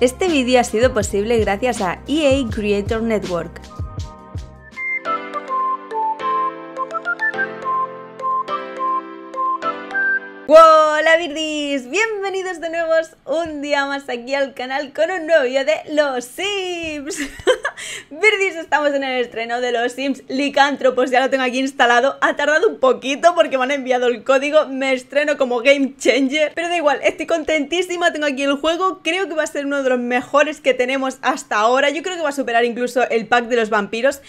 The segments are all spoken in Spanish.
Este vídeo ha sido posible gracias a EA Creator Network. ¡Hola birdies! Bienvenidos de nuevo un día más aquí al canal con un nuevo vídeo de los Sims. Verdis, estamos en el estreno de los Sims Licántropos, ya lo tengo aquí instalado. Ha tardado un poquito porque me han enviado el código, me estreno como Game Changer, pero da igual, estoy contentísima, tengo aquí el juego, creo que va a ser uno de los mejores que tenemos hasta ahora, yo creo que va a superar incluso el pack de los vampiros,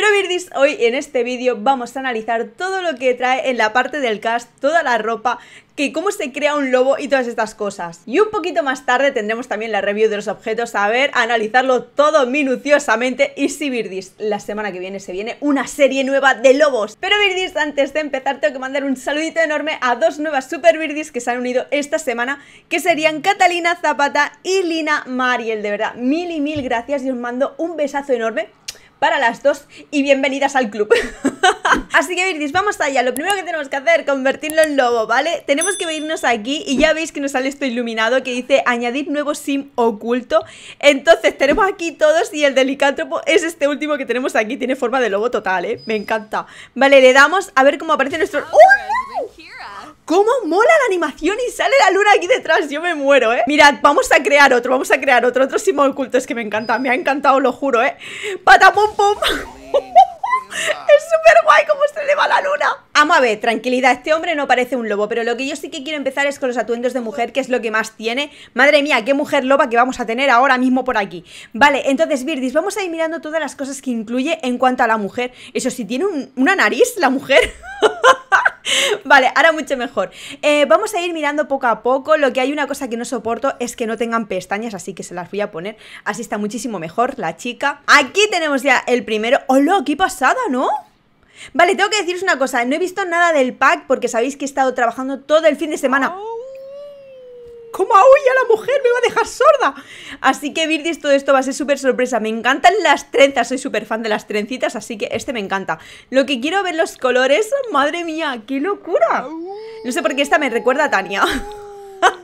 pero Virdis, hoy en este vídeo vamos a analizar todo lo que trae en la parte del cast, toda la ropa, que cómo se crea un lobo y todas estas cosas. Y un poquito más tarde tendremos también la review de los objetos, a ver, analizarlo todo minuciosamente. Y si sí, la semana que viene se viene una serie nueva de lobos. Pero Birdis, antes de empezar tengo que mandar un saludito enorme a dos nuevas Super Birdis que se han unido esta semana, que serían Catalina Zapata y Lina Mariel. De verdad, mil y mil gracias y os mando un besazo enorme para las dos y bienvenidas al club. Así que Virtis, vamos allá. Lo primero que tenemos que hacer, convertirlo en lobo, ¿vale? Tenemos que venirnos aquí y ya veis que nos sale esto iluminado que dice añadir nuevo sim oculto. Entonces tenemos aquí todos y el delicántropo es este último que tenemos aquí. Tiene forma de lobo total, ¿eh? Me encanta. Vale, le damos a ver cómo aparece nuestro... ¡Oh, ¿Cómo mola la animación y sale la luna aquí detrás? Yo me muero, ¿eh? Mirad, vamos a crear otro, vamos a crear otro, otro Simón oculto. Es que me encanta, me ha encantado, lo juro, ¿eh? Patapum pum. Es súper guay cómo se le va la luna. Vamos a ver, tranquilidad, este hombre no parece un lobo, pero lo que yo sí que quiero empezar es con los atuendos de mujer, que es lo que más tiene. Madre mía, qué mujer loba que vamos a tener ahora mismo por aquí. Vale, entonces, Virdis, vamos a ir mirando todas las cosas que incluye en cuanto a la mujer. Eso sí, tiene una nariz la mujer. Vale, ahora mucho mejor. Eh, vamos a ir mirando poco a poco. Lo que hay una cosa que no soporto es que no tengan pestañas, así que se las voy a poner. Así está muchísimo mejor la chica. Aquí tenemos ya el primero. ¡Hola! ¡Qué pasada, ¿no? Vale, tengo que deciros una cosa. No he visto nada del pack porque sabéis que he estado trabajando todo el fin de semana. ¿Cómo ah, a la mujer? ¡Me va a dejar sorda! Así que, Virdis, todo esto va a ser súper sorpresa. Me encantan las trenzas, soy súper fan de las trencitas, así que este me encanta. Lo que quiero ver los colores, madre mía, qué locura. No sé por qué esta me recuerda a Tania.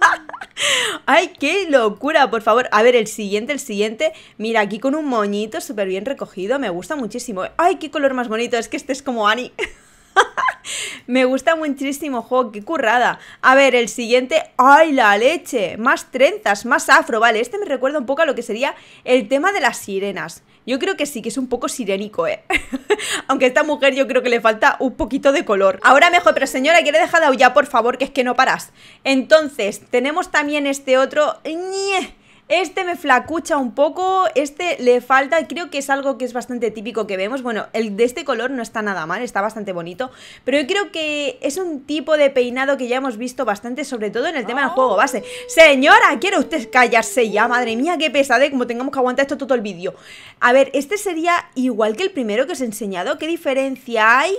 ¡Ay, qué locura! Por favor, a ver, el siguiente, el siguiente. Mira, aquí con un moñito súper bien recogido, me gusta muchísimo. ¡Ay, qué color más bonito! Es que este es como Annie. Me gusta muchísimo, jo, qué currada. A ver, el siguiente, ¡ay, la leche! Más trenzas, más afro, vale. Este me recuerda un poco a lo que sería el tema de las sirenas. Yo creo que sí, que es un poco sirénico, ¿eh? Aunque a esta mujer yo creo que le falta un poquito de color. Ahora mejor, pero señora, quiere dejar de aullar, por favor, que es que no paras. Entonces, tenemos también este otro... Este me flacucha un poco, este le falta, creo que es algo que es bastante típico que vemos. Bueno, el de este color no está nada mal, está bastante bonito, pero yo creo que es un tipo de peinado que ya hemos visto bastante, sobre todo en el tema del ah. juego base. Señora, quiero usted callarse ya? Madre mía, qué pesadez, como tengamos que aguantar esto todo el vídeo. A ver, este sería igual que el primero que os he enseñado, ¿qué diferencia hay?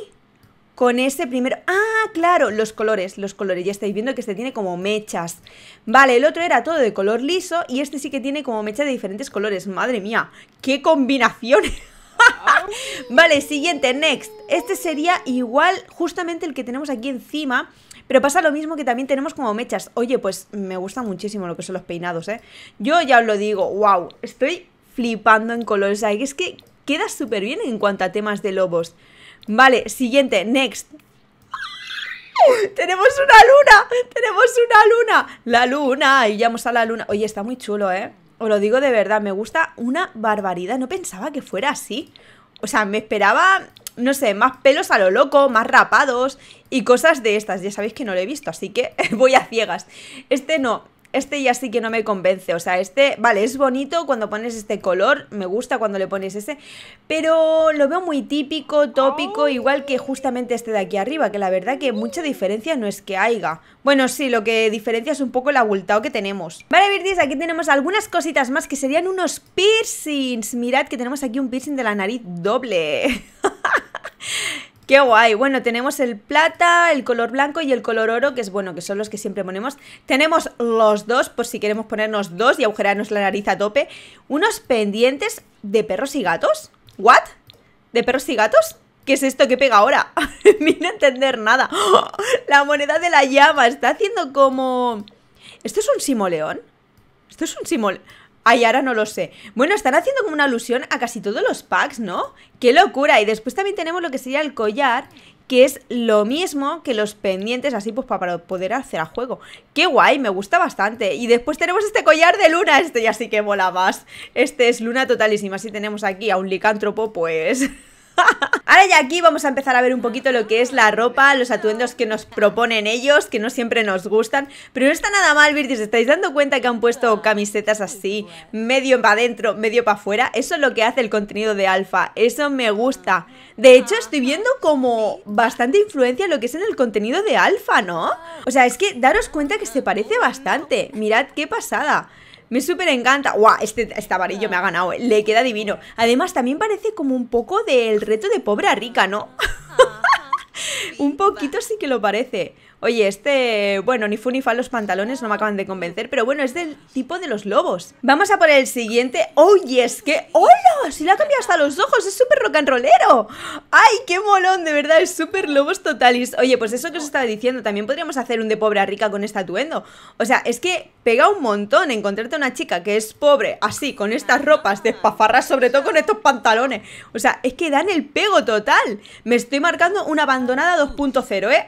con ese primero. Ah, claro, los colores, los colores. Ya estáis viendo que este tiene como mechas. Vale, el otro era todo de color liso y este sí que tiene como mechas de diferentes colores. Madre mía, qué combinaciones. vale, siguiente, next. Este sería igual justamente el que tenemos aquí encima. Pero pasa lo mismo que también tenemos como mechas. Oye, pues me gusta muchísimo lo que son los peinados, ¿eh? Yo ya os lo digo, wow, estoy flipando en colores. es que queda súper bien en cuanto a temas de lobos. Vale, siguiente, next. tenemos una luna, tenemos una luna. La luna, y vamos a la luna. Oye, está muy chulo, ¿eh? Os lo digo de verdad, me gusta una barbaridad. No pensaba que fuera así. O sea, me esperaba, no sé, más pelos a lo loco, más rapados y cosas de estas. Ya sabéis que no lo he visto, así que voy a ciegas. Este no, este ya sí que no me convence, o sea, este, vale, es bonito cuando pones este color, me gusta cuando le pones ese, pero lo veo muy típico, tópico, oh. igual que justamente este de aquí arriba, que la verdad que mucha diferencia no es que haya. Bueno, sí, lo que diferencia es un poco el abultado que tenemos. Vale, Virtis, aquí tenemos algunas cositas más que serían unos piercings. Mirad que tenemos aquí un piercing de la nariz doble. Qué guay. Bueno, tenemos el plata, el color blanco y el color oro, que es bueno, que son los que siempre ponemos. Tenemos los dos, por si queremos ponernos dos y agujerarnos la nariz a tope. Unos pendientes de perros y gatos. ¿What? ¿De perros y gatos? ¿Qué es esto que pega ahora? Ni no entender nada. La moneda de la llama está haciendo como... ¿Esto es un simoleón? ¿Esto es un simoleón? Ay, ahora no lo sé. Bueno, están haciendo como una alusión a casi todos los packs, ¿no? ¡Qué locura! Y después también tenemos lo que sería el collar, que es lo mismo que los pendientes, así pues para poder hacer a juego. ¡Qué guay! Me gusta bastante. Y después tenemos este collar de luna, este ya sí que mola más. Este es luna totalísima. Si tenemos aquí a un licántropo, pues... Ahora ya aquí vamos a empezar a ver un poquito lo que es la ropa, los atuendos que nos proponen ellos, que no siempre nos gustan, pero no está nada mal, Virtus, ¿estáis dando cuenta que han puesto camisetas así, medio para adentro, medio para afuera? Eso es lo que hace el contenido de Alfa, eso me gusta. De hecho, estoy viendo como bastante influencia lo que es en el contenido de Alfa, ¿no? O sea, es que daros cuenta que se parece bastante, mirad qué pasada. Me súper encanta. ¡Guau! Este, este amarillo me ha ah. ganado. Eh. Le queda divino. Además, también parece como un poco del reto de pobre a rica, ¿no? un poquito sí que lo parece. Oye, este, bueno, ni fu ni los pantalones, no me acaban de convencer, pero bueno, es del tipo de los lobos. Vamos a por el siguiente. Oye, es que, ¡hola! Si la ha cambiado hasta los ojos, es súper rock ¡Ay, qué molón! De verdad, es súper lobos totalis. Oye, pues eso que os estaba diciendo, también podríamos hacer un de pobre a rica con este atuendo. O sea, es que pega un montón encontrarte una chica que es pobre, así, con estas ropas de espafarras, sobre todo con estos pantalones. O sea, es que dan el pego total. Me estoy marcando una abandonada 2.0, ¿eh?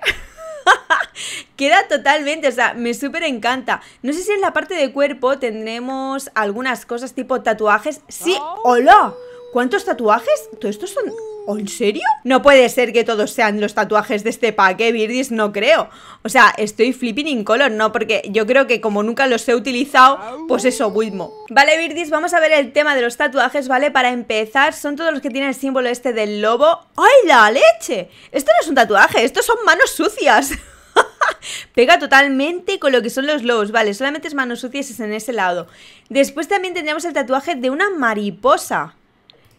Queda totalmente, o sea, me súper encanta. No sé si en la parte de cuerpo tendremos algunas cosas tipo tatuajes. Sí, hola. ¿Cuántos tatuajes? Todo estos son uh en serio? No puede ser que todos sean los tatuajes de este paquete, Virdis, No creo. O sea, estoy flipping color, ¿no? Porque yo creo que como nunca los he utilizado, pues eso, Wilmo. Vale, Virdis, vamos a ver el tema de los tatuajes, ¿vale? Para empezar, son todos los que tienen el símbolo este del lobo. ¡Ay, la leche! Esto no es un tatuaje, estos son manos sucias. Pega totalmente con lo que son los lobos, vale, solamente es manos sucias en ese lado. Después también tenemos el tatuaje de una mariposa.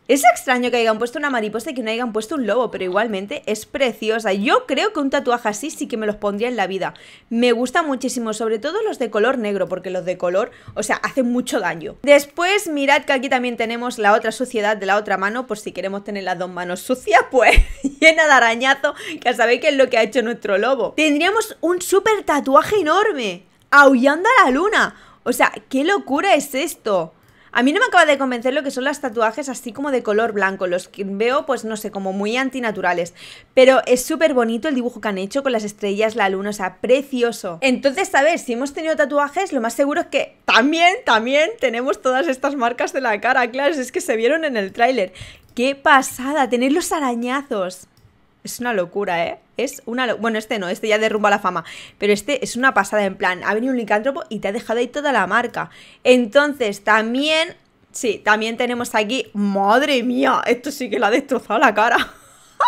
Es extraño que hayan puesto una mariposa y que no hayan puesto un lobo, pero igualmente es preciosa. Yo creo que un tatuaje así sí que me los pondría en la vida. Me gusta muchísimo, sobre todo los de color negro, porque los de color, o sea, hacen mucho daño. Después, mirad que aquí también tenemos la otra suciedad de la otra mano, por si queremos tener las dos manos sucias, pues llena de arañazo, que sabéis que es lo que ha hecho nuestro lobo. Tendríamos un súper tatuaje enorme, aullando a la luna. O sea, ¿qué locura es esto? A mí no me acaba de convencer lo que son las tatuajes así como de color blanco, los que veo pues no sé, como muy antinaturales. Pero es súper bonito el dibujo que han hecho con las estrellas, la luna, o sea, precioso. Entonces, a ver, si hemos tenido tatuajes, lo más seguro es que también, también tenemos todas estas marcas de la cara, claro, es que se vieron en el tráiler. ¡Qué pasada! Tener los arañazos es una locura, ¿eh? Es una Bueno, este no, este ya derrumba la fama. Pero este es una pasada, en plan, ha venido un licántropo y te ha dejado ahí toda la marca. Entonces, también. Sí, también tenemos aquí. Madre mía, esto sí que le ha destrozado la cara.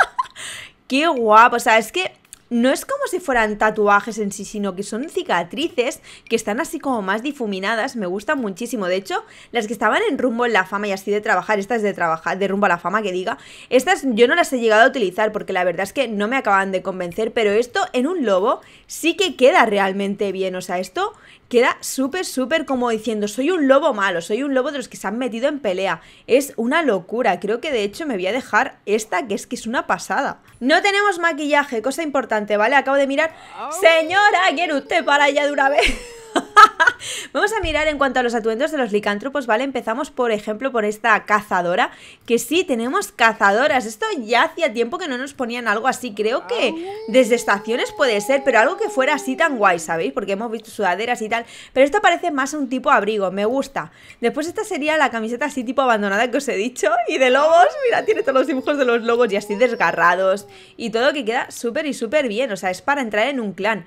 Qué guapo. O sea, es que no es como si fueran tatuajes en sí, sino que son cicatrices que están así como más difuminadas, me gustan muchísimo. De hecho, las que estaban en rumbo en la fama y así de trabajar, estas de trabajar, de rumbo a la fama que diga, estas yo no las he llegado a utilizar porque la verdad es que no me acaban de convencer, pero esto en un lobo sí que queda realmente bien, o sea, esto queda súper, súper como diciendo, soy un lobo malo, soy un lobo de los que se han metido en pelea. Es una locura, creo que de hecho me voy a dejar esta, que es que es una pasada. No tenemos maquillaje, cosa importante, ¿vale? Acabo de mirar... Señora, ¿quiere usted para allá de una vez? Vamos a mirar en cuanto a los atuendos de los licántropos, ¿vale? Empezamos, por ejemplo, por esta cazadora, que sí, tenemos cazadoras. Esto ya hacía tiempo que no nos ponían algo así. Creo que desde estaciones puede ser, pero algo que fuera así tan guay, ¿sabéis? Porque hemos visto sudaderas y tal. Pero esto parece más un tipo abrigo, me gusta. Después esta sería la camiseta así tipo abandonada que os he dicho. Y de lobos, mira, tiene todos los dibujos de los lobos y así desgarrados. Y todo que queda súper y súper bien, o sea, es para entrar en un clan.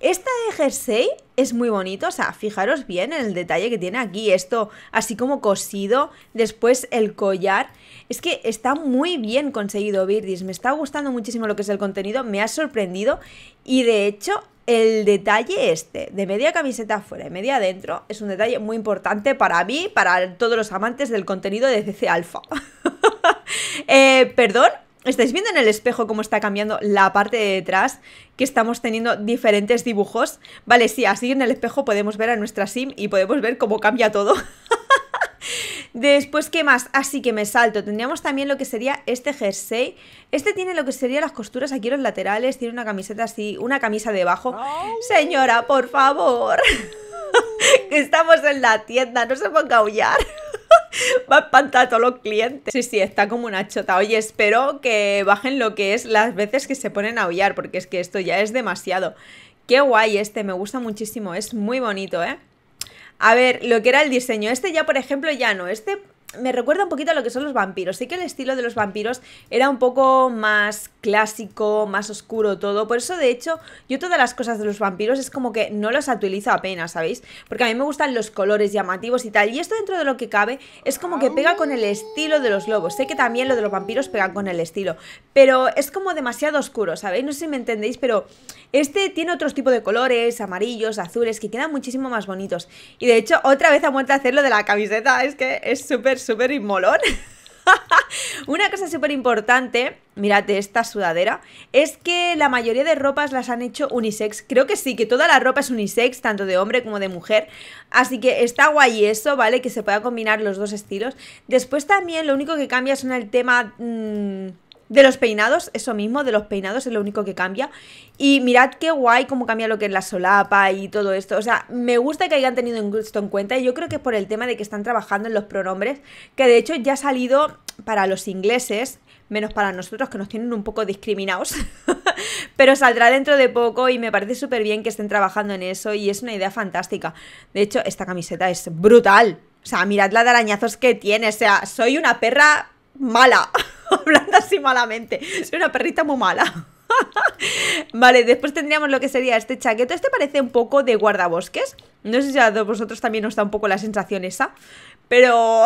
Esta de jersey es muy bonito, o sea, fijaros bien en el detalle que tiene aquí, esto así como cosido, después el collar. Es que está muy bien conseguido Birdis, me está gustando muchísimo lo que es el contenido, me ha sorprendido y de hecho el detalle este, de media camiseta afuera y media adentro, es un detalle muy importante para mí, para todos los amantes del contenido de CC Alpha. Eh, perdón, estáis viendo en el espejo cómo está cambiando la parte de detrás, que estamos teniendo diferentes dibujos. Vale, sí, así en el espejo podemos ver a nuestra sim y podemos ver cómo cambia todo. Después, ¿qué más? Así ah, que me salto. Tendríamos también lo que sería este jersey. Este tiene lo que serían las costuras aquí en los laterales, tiene una camiseta así, una camisa debajo. Señora, por favor. Estamos en la tienda, no se ponga a aullar. Va a espantar a todos los clientes. Sí, sí, está como una chota. Oye, espero que bajen lo que es las veces que se ponen a aullar, porque es que esto ya es demasiado. Qué guay este, me gusta muchísimo, es muy bonito, ¿eh? A ver, lo que era el diseño, este ya por ejemplo ya no, este me recuerda un poquito a lo que son los vampiros. Sé que el estilo de los vampiros era un poco más clásico, más oscuro todo. Por eso, de hecho, yo todas las cosas de los vampiros es como que no las utilizo apenas, ¿sabéis? Porque a mí me gustan los colores llamativos y tal. Y esto dentro de lo que cabe es como que pega con el estilo de los lobos. Sé que también lo de los vampiros pega con el estilo. Pero es como demasiado oscuro, ¿sabéis? No sé si me entendéis, pero este tiene otros tipo de colores, amarillos, azules, que quedan muchísimo más bonitos. Y de hecho, otra vez ha vuelto a hacer lo de la camiseta. Es que es súper súper inmolón. Una cosa súper importante, mírate esta sudadera, es que la mayoría de ropas las han hecho unisex. Creo que sí, que toda la ropa es unisex, tanto de hombre como de mujer. Así que está guay eso, ¿vale? Que se pueda combinar los dos estilos. Después también lo único que cambia son el tema... Mm, de los peinados, eso mismo, de los peinados es lo único que cambia. Y mirad qué guay cómo cambia lo que es la solapa y todo esto. O sea, me gusta que hayan tenido esto en cuenta y yo creo que es por el tema de que están trabajando en los pronombres, que de hecho ya ha salido para los ingleses, menos para nosotros que nos tienen un poco discriminados, pero saldrá dentro de poco y me parece súper bien que estén trabajando en eso y es una idea fantástica. De hecho, esta camiseta es brutal. O sea, mirad la de arañazos que tiene. O sea, soy una perra mala. hablando así malamente. Soy una perrita muy mala. vale, después tendríamos lo que sería este chaqueto. Este parece un poco de guardabosques. No sé si a vosotros también os da un poco la sensación esa, pero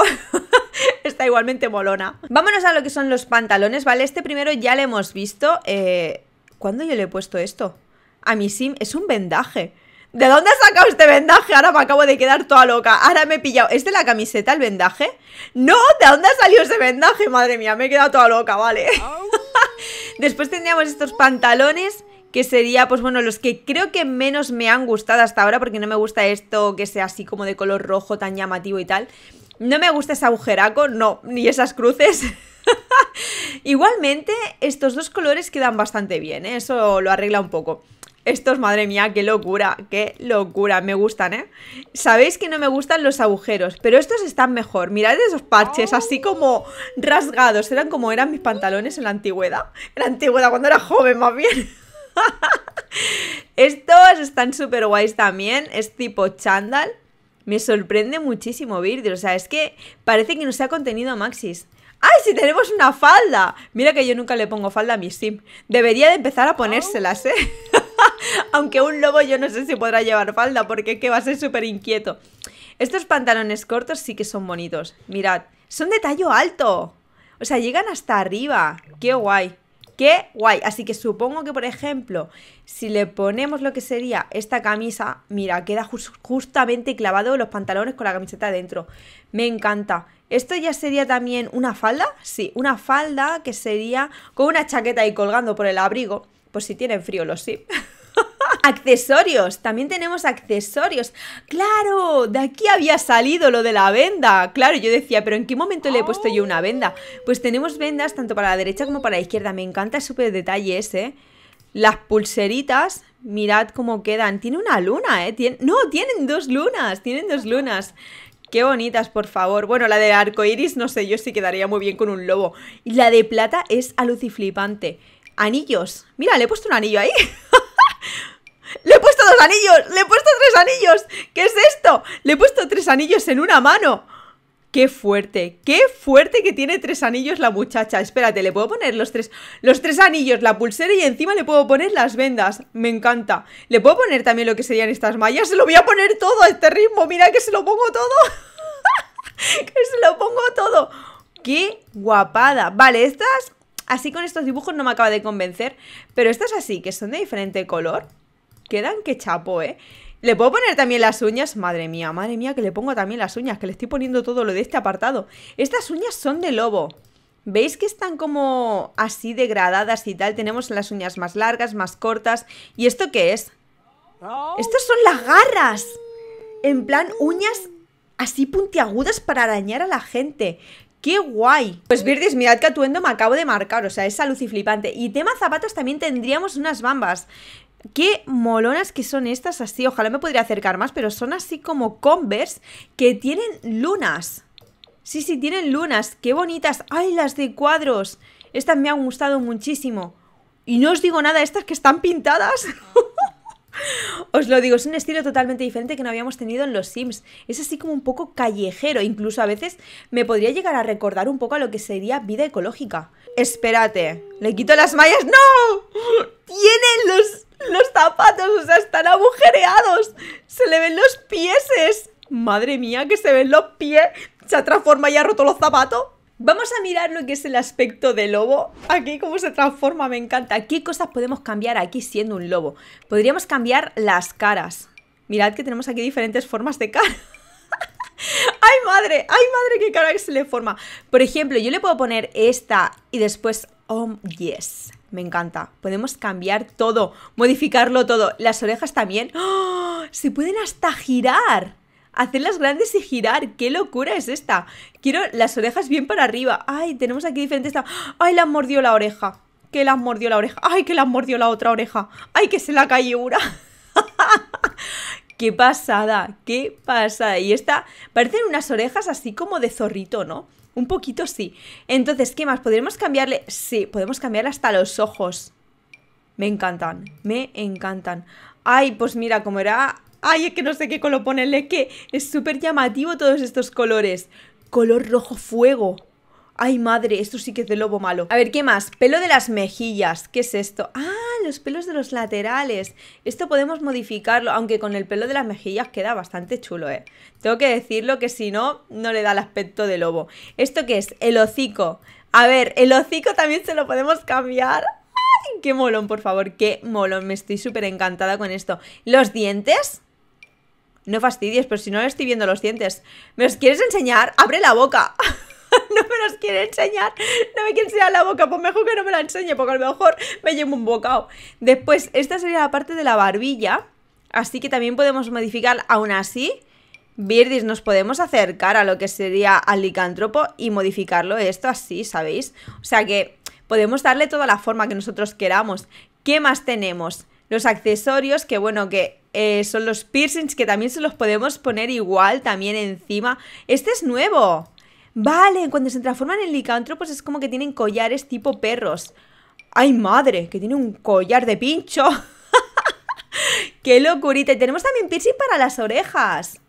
está igualmente molona. Vámonos a lo que son los pantalones, ¿vale? Este primero ya lo hemos visto. Eh, ¿Cuándo yo le he puesto esto? A mi sim es un vendaje. ¿De dónde ha sacado este vendaje? Ahora me acabo de quedar toda loca. Ahora me he pillado. ¿Es de la camiseta el vendaje? No, ¿de dónde ha salido ese vendaje? Madre mía, me he quedado toda loca, vale. Después tendríamos estos pantalones que sería, pues bueno, los que creo que menos me han gustado hasta ahora, porque no me gusta esto que sea así como de color rojo, tan llamativo y tal. No me gusta ese agujeraco, no, ni esas cruces. Igualmente, estos dos colores quedan bastante bien, ¿eh? eso lo arregla un poco. Estos, madre mía, qué locura, qué locura. Me gustan, ¿eh? Sabéis que no me gustan los agujeros, pero estos están mejor. Mirad esos parches, así oh. como rasgados. Eran como eran mis pantalones en la antigüedad. En la antigüedad, cuando era joven, más bien. Estos están súper guays también. Es tipo chándal. Me sorprende muchísimo, Virgil. O sea, es que parece que no se ha contenido Maxis. ¡Ay, si tenemos una falda! Mira que yo nunca le pongo falda a mi sim. Debería de empezar a ponérselas, ¿eh? Aunque un lobo yo no sé si podrá llevar falda porque es que va a ser súper inquieto. Estos pantalones cortos sí que son bonitos. Mirad, son de tallo alto. O sea, llegan hasta arriba. ¡Qué guay! ¡Qué guay! Así que supongo que, por ejemplo, si le ponemos lo que sería esta camisa, mira, queda justamente clavado los pantalones con la camiseta adentro Me encanta. ¿Esto ya sería también una falda? Sí, una falda que sería con una chaqueta ahí colgando por el abrigo. Pues si tienen frío los sí. accesorios, también tenemos accesorios. Claro, de aquí había salido lo de la venda. Claro, yo decía, pero ¿en qué momento le he puesto yo una venda? Pues tenemos vendas tanto para la derecha como para la izquierda. Me encanta súper detalle ese. ¿eh? Las pulseritas, mirad cómo quedan. Tiene una luna, ¿eh? No, tienen dos lunas, tienen dos lunas. Qué bonitas, por favor. Bueno, la de iris, no sé, yo sí quedaría muy bien con un lobo. Y la de plata es aluciflipante. Anillos. Mira, le he puesto un anillo ahí. ¡Le he puesto dos anillos! ¡Le he puesto tres anillos! ¿Qué es esto? ¡Le he puesto tres anillos en una mano! ¡Qué fuerte! ¡Qué fuerte que tiene tres anillos la muchacha! Espérate, le puedo poner los tres, los tres anillos, la pulsera y encima le puedo poner las vendas. Me encanta. Le puedo poner también lo que serían estas mallas. Se lo voy a poner todo a este ritmo. Mira que se lo pongo todo. que se lo pongo todo. ¡Qué guapada! Vale, estas Así con estos dibujos no me acaba de convencer. Pero estas así, que son de diferente color, quedan que chapo, ¿eh? ¿Le puedo poner también las uñas? Madre mía, madre mía, que le pongo también las uñas, que le estoy poniendo todo lo de este apartado. Estas uñas son de lobo. ¿Veis que están como así degradadas y tal? Tenemos las uñas más largas, más cortas. ¿Y esto qué es? Estas son las garras. En plan, uñas así puntiagudas para arañar a la gente. ¡Qué guay! Pues Birdis, mirad que atuendo me acabo de marcar, o sea, es luz Y tema zapatos también tendríamos unas bambas. Qué molonas que son estas así, ojalá me podría acercar más, pero son así como Converse que tienen lunas. Sí, sí, tienen lunas, qué bonitas. ¡Ay, las de cuadros! Estas me han gustado muchísimo. Y no os digo nada, estas que están pintadas. Os lo digo, es un estilo totalmente diferente que no habíamos tenido en los Sims. Es así como un poco callejero, incluso a veces me podría llegar a recordar un poco a lo que sería vida ecológica. Espérate, le quito las mallas. ¡No! Tienen los, los zapatos, o sea, están agujereados. Se le ven los pieses. Madre mía, que se ven los pies. Se ha transformado y ha roto los zapatos. Vamos a mirar lo que es el aspecto del lobo. Aquí cómo se transforma, me encanta. ¿Qué cosas podemos cambiar aquí siendo un lobo? Podríamos cambiar las caras. Mirad que tenemos aquí diferentes formas de cara. ¡Ay, madre! ¡Ay, madre! ¡Qué cara que se le forma! Por ejemplo, yo le puedo poner esta y después... ¡Oh, yes! Me encanta. Podemos cambiar todo, modificarlo todo. Las orejas también. ¡Oh! Se pueden hasta girar hacerlas grandes y girar. ¡Qué locura es esta! Quiero las orejas bien para arriba. ¡Ay, tenemos aquí diferentes... ¡Ay, la mordió la oreja! ¡Que la mordió la oreja! ¡Ay, que la mordió la otra oreja! ¡Ay, que se la cayó una! ¡Qué pasada! ¡Qué pasada! Y esta, parecen unas orejas así como de zorrito, ¿no? Un poquito sí. Entonces, ¿qué más? ¿Podríamos cambiarle? Sí, podemos cambiar hasta los ojos. Me encantan, me encantan. Ay, pues mira, como era Ay, es que no sé qué color ponerle, es que es súper llamativo todos estos colores. Color rojo fuego. Ay, madre, esto sí que es de lobo malo. A ver, ¿qué más? Pelo de las mejillas. ¿Qué es esto? Ah, los pelos de los laterales. Esto podemos modificarlo, aunque con el pelo de las mejillas queda bastante chulo, ¿eh? Tengo que decirlo que si no, no le da el aspecto de lobo. ¿Esto qué es? El hocico. A ver, el hocico también se lo podemos cambiar. ¡Ay, qué molón, por favor! ¡Qué molón! Me estoy súper encantada con esto. ¿Los dientes? No fastidies, pero si no le estoy viendo los dientes. ¿Me los quieres enseñar? ¡Abre la boca! no me los quiere enseñar, no me quiere enseñar la boca, pues mejor que no me la enseñe, porque a lo mejor me llevo un bocado. Después, esta sería la parte de la barbilla, así que también podemos modificar, aún así, Virdis, nos podemos acercar a lo que sería al licántropo y modificarlo esto así, ¿sabéis? O sea que podemos darle toda la forma que nosotros queramos. ¿Qué más tenemos? Los accesorios, que bueno, que eh, son los piercings que también se los podemos poner igual también encima. Este es nuevo. Vale, cuando se transforman en pues es como que tienen collares tipo perros. ¡Ay, madre! Que tiene un collar de pincho. ¡Qué locurita! Y tenemos también piercing para las orejas.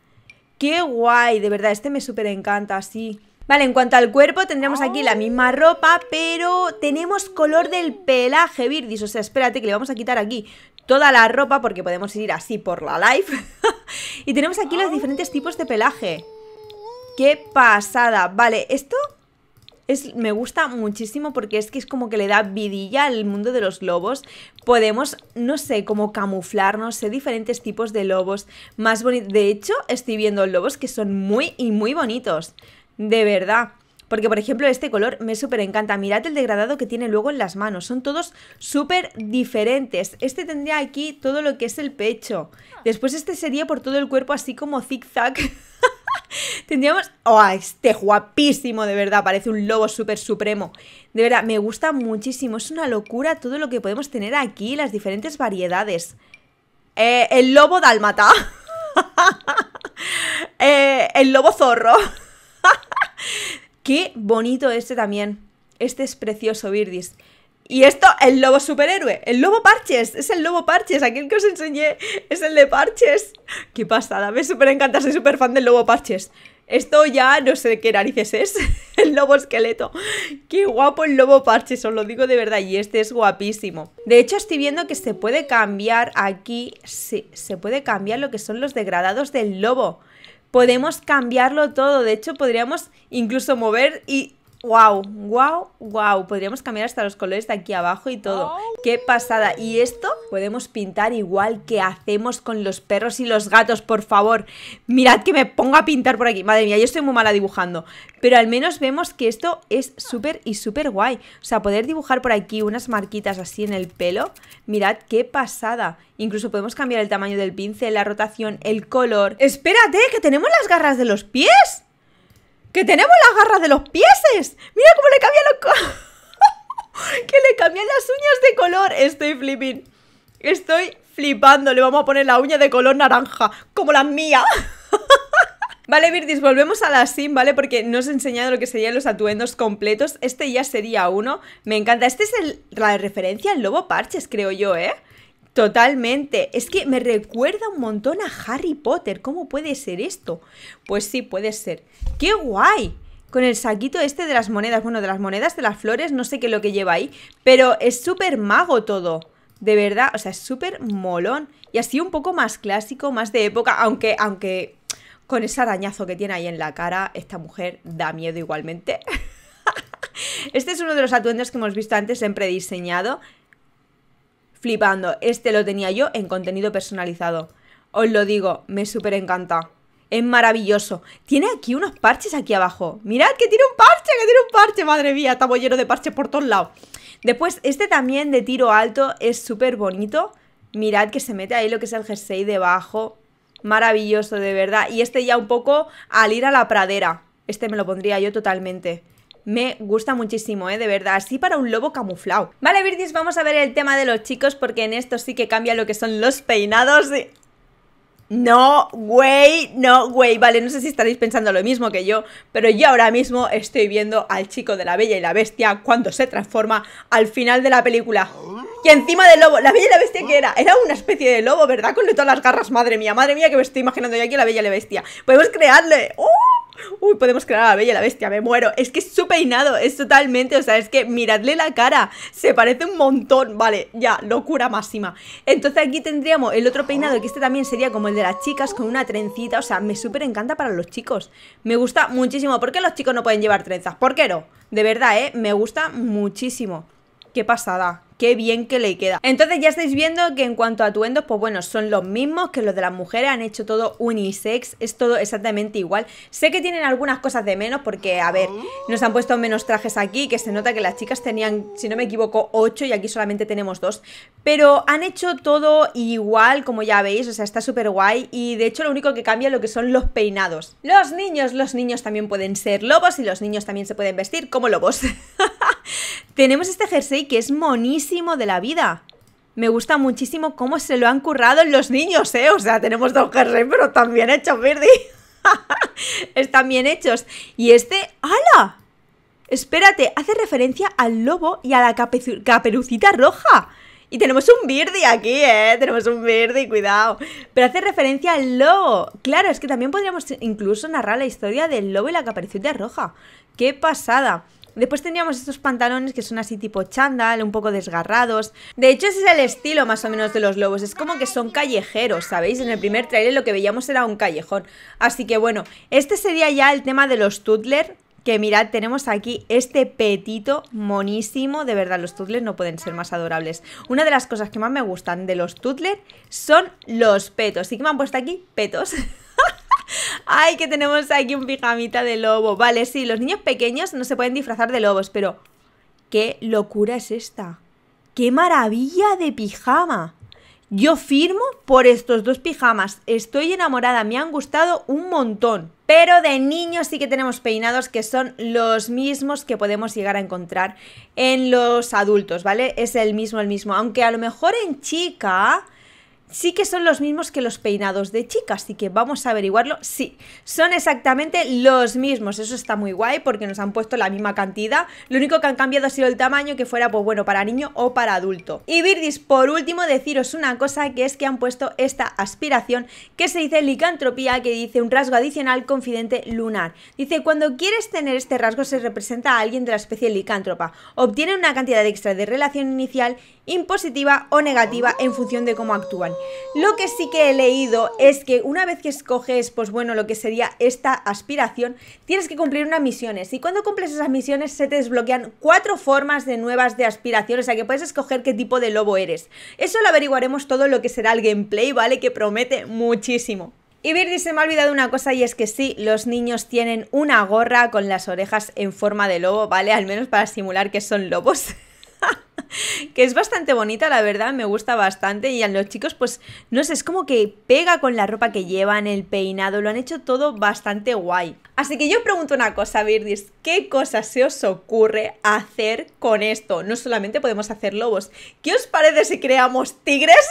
¡Qué guay! De verdad, este me súper encanta, sí. Vale, en cuanto al cuerpo, tendremos aquí la misma ropa, pero tenemos color del pelaje, viridis O sea, espérate, que le vamos a quitar aquí toda la ropa porque podemos ir así por la live. y tenemos aquí los diferentes tipos de pelaje. ¡Qué pasada! Vale, esto es, me gusta muchísimo porque es que es como que le da vidilla al mundo de los lobos. Podemos, no sé, como camuflarnos, sé, diferentes tipos de lobos más bonitos. De hecho, estoy viendo lobos que son muy y muy bonitos. De verdad. Porque, por ejemplo, este color me súper encanta. Mirad el degradado que tiene luego en las manos. Son todos súper diferentes. Este tendría aquí todo lo que es el pecho. Después este sería por todo el cuerpo así como zig-zag. Tendríamos... ¡Oh, este guapísimo! De verdad, parece un lobo súper supremo. De verdad, me gusta muchísimo. Es una locura todo lo que podemos tener aquí, las diferentes variedades. Eh, el lobo dálmata. Eh, el lobo zorro. Qué bonito este también. Este es precioso, Birdis. Y esto, el lobo superhéroe, el lobo parches, es el lobo parches, aquel que os enseñé es el de parches. Qué pasada, me súper encanta, soy super fan del lobo parches. Esto ya no sé qué narices es, el lobo esqueleto. Qué guapo el lobo parches, os lo digo de verdad, y este es guapísimo. De hecho, estoy viendo que se puede cambiar aquí, se puede cambiar lo que son los degradados del lobo podemos cambiarlo todo. De hecho, podríamos incluso mover y Wow, wow, wow. Podríamos cambiar hasta los colores de aquí abajo y todo. ¡Qué pasada! Y esto podemos pintar igual que hacemos con los perros y los gatos, por favor. Mirad que me pongo a pintar por aquí. Madre mía, yo estoy muy mala dibujando. Pero al menos vemos que esto es súper y súper guay. O sea, poder dibujar por aquí unas marquitas así en el pelo. Mirad qué pasada. Incluso podemos cambiar el tamaño del pincel, la rotación, el color. ¡Espérate! ¡Que tenemos las garras de los pies! ¡Que tenemos las garras de los pieses! ¡Mira cómo le cambian los... ¡Que le cambian las uñas de color! Estoy flipping. Estoy flipando. Le vamos a poner la uña de color naranja. Como la mía. Vale, Virtis, volvemos a la sim, ¿vale? Porque no os he enseñado lo que serían los atuendos completos. Este ya sería uno. Me encanta. Este es el, la referencia al lobo parches, creo yo, ¿eh? Totalmente. Es que me recuerda un montón a Harry Potter. ¿Cómo puede ser esto? Pues sí, puede ser. ¡Qué guay! Con el saquito este de las monedas. Bueno, de las monedas, de las flores, no sé qué es lo que lleva ahí. Pero es súper mago todo. De verdad, o sea, es súper molón. Y así un poco más clásico, más de época. Aunque, aunque con ese arañazo que tiene ahí en la cara, esta mujer da miedo igualmente. este es uno de los atuendos que hemos visto antes en prediseñado flipando. Este lo tenía yo en contenido personalizado. Os lo digo, me súper encanta. Es maravilloso. Tiene aquí unos parches aquí abajo. Mirad que tiene un parche, que tiene un parche. Madre mía, estamos llenos de parches por todos lados. Después, este también de tiro alto es súper bonito. Mirad que se mete ahí lo que es el jersey debajo. Maravilloso, de verdad. Y este ya un poco al ir a la pradera. Este me lo pondría yo totalmente me gusta muchísimo, ¿eh? de verdad, así para un lobo camuflado. Vale, Virtis, vamos a ver el tema de los chicos porque en esto sí que cambia lo que son los peinados No, güey, no, güey, vale, no sé si estaréis pensando lo mismo que yo, pero yo ahora mismo estoy viendo al chico de la Bella y la Bestia cuando se transforma al final de la película. Y encima del lobo, la Bella y la Bestia que era, era una especie de lobo, ¿verdad? Con todas las garras, madre mía, madre mía que me estoy imaginando yo aquí la Bella y la Bestia. Podemos crearle... uh Uy, podemos crear a la bella la bestia, me muero. Es que es su peinado, es totalmente, o sea, es que miradle la cara, se parece un montón. Vale, ya, locura máxima. Entonces aquí tendríamos el otro peinado, que este también sería como el de las chicas, con una trencita. O sea, me súper encanta para los chicos. Me gusta muchísimo. ¿Por qué los chicos no pueden llevar trenzas? ¿Por qué no? De verdad, ¿eh? Me gusta muchísimo qué pasada, qué bien que le queda. Entonces ya estáis viendo que en cuanto a atuendos, pues bueno, son los mismos que los de las mujeres, han hecho todo unisex, es todo exactamente igual. Sé que tienen algunas cosas de menos porque, a ver, nos han puesto menos trajes aquí, que se nota que las chicas tenían, si no me equivoco, 8 y aquí solamente tenemos 2. Pero han hecho todo igual, como ya veis, o sea, está súper guay y de hecho lo único que cambia es lo que son los peinados. Los niños, los niños también pueden ser lobos y los niños también se pueden vestir como lobos. Tenemos este jersey que es monísimo de la vida. Me gusta muchísimo cómo se lo han currado los niños, ¿eh? O sea, tenemos dos jerseys, pero también bien hechos, birdie. Están bien hechos. Y este, ¡hala! Espérate, hace referencia al lobo y a la caperucita roja. Y tenemos un Birdie aquí, ¿eh? Tenemos un Birdie, cuidado. Pero hace referencia al lobo. Claro, es que también podríamos incluso narrar la historia del lobo y la caperucita roja. ¡Qué pasada! Después teníamos estos pantalones que son así tipo chándal, un poco desgarrados. De hecho, ese es el estilo más o menos de los lobos. Es como que son callejeros, ¿sabéis? En el primer trailer lo que veíamos era un callejón. Así que bueno, este sería ya el tema de los tutler Que mirad, tenemos aquí este petito monísimo. De verdad, los tutler no pueden ser más adorables. Una de las cosas que más me gustan de los tutler son los petos. así que me han puesto aquí petos. Ay, que tenemos aquí un pijamita de lobo. Vale, sí, los niños pequeños no se pueden disfrazar de lobos, pero qué locura es esta. Qué maravilla de pijama. Yo firmo por estos dos pijamas. Estoy enamorada, me han gustado un montón. Pero de niños sí que tenemos peinados que son los mismos que podemos llegar a encontrar en los adultos, ¿vale? Es el mismo, el mismo. Aunque a lo mejor en chica sí que son los mismos que los peinados de chicas, así que vamos a averiguarlo. Sí, son exactamente los mismos. Eso está muy guay porque nos han puesto la misma cantidad. Lo único que han cambiado ha sido el tamaño, que fuera, pues bueno, para niño o para adulto. Y Birdis, por último, deciros una cosa, que es que han puesto esta aspiración que se dice licantropía, que dice un rasgo adicional confidente lunar. Dice, cuando quieres tener este rasgo se representa a alguien de la especie licántropa. Obtiene una cantidad extra de relación inicial, impositiva o negativa en función de cómo actúan. Lo que sí que he leído es que una vez que escoges, pues bueno, lo que sería esta aspiración, tienes que cumplir unas misiones. Y cuando cumples esas misiones se te desbloquean cuatro formas de nuevas de aspiración, o sea que puedes escoger qué tipo de lobo eres. Eso lo averiguaremos todo lo que será el gameplay, ¿vale? Que promete muchísimo. Y Virgil se me ha olvidado una cosa y es que sí, los niños tienen una gorra con las orejas en forma de lobo, ¿vale? Al menos para simular que son lobos. que es bastante bonita, la verdad, me gusta bastante. Y a los chicos, pues, no sé, es como que pega con la ropa que llevan, el peinado, lo han hecho todo bastante guay. Así que yo pregunto una cosa, Birdis, ¿qué cosa se os ocurre hacer con esto? No solamente podemos hacer lobos. ¿Qué os parece si creamos tigres?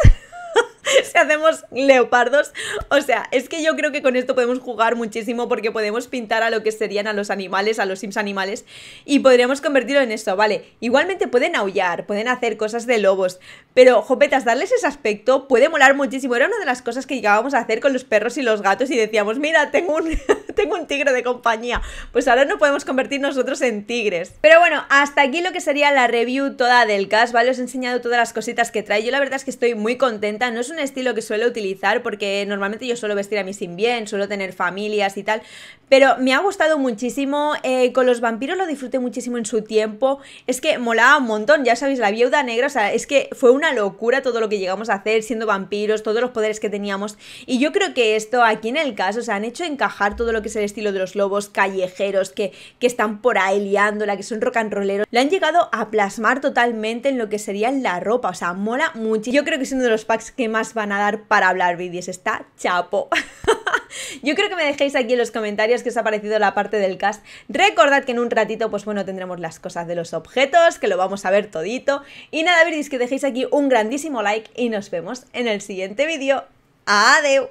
si hacemos leopardos. O sea, es que yo creo que con esto podemos jugar muchísimo porque podemos pintar a lo que serían a los animales, a los sims animales, y podríamos convertirlo en eso, ¿vale? Igualmente pueden aullar, pueden hacer cosas de lobos, pero, jopetas, darles ese aspecto puede molar muchísimo. Era una de las cosas que llegábamos a hacer con los perros y los gatos y decíamos, mira, tengo un, tengo un tigre de compañía. Pues ahora no podemos convertir nosotros en tigres. Pero bueno, hasta aquí lo que sería la review toda del cast, ¿vale? Os he enseñado todas las cositas que trae. Yo la verdad es que estoy muy contenta, no es un estilo que suelo utilizar porque normalmente yo suelo vestir a mí sin bien, suelo tener familias y tal, pero me ha gustado muchísimo, eh, con los vampiros lo disfruté muchísimo en su tiempo, es que molaba un montón, ya sabéis, la viuda negra, o sea, es que fue una locura todo lo que llegamos a hacer siendo vampiros, todos los poderes que teníamos, y yo creo que esto aquí en el caso, se han hecho encajar todo lo que es el estilo de los lobos callejeros que, que están por ahí liándola, que son rock and rolleros, le han llegado a plasmar totalmente en lo que sería la ropa, o sea, mola mucho, yo creo que es uno de los packs que más van a dar para hablar vídeos. Está chapo. Yo creo que me dejéis aquí en los comentarios que os ha parecido la parte del cast. Recordad que en un ratito, pues bueno, tendremos las cosas de los objetos, que lo vamos a ver todito. Y nada, veréis que dejéis aquí un grandísimo like y nos vemos en el siguiente vídeo. adiós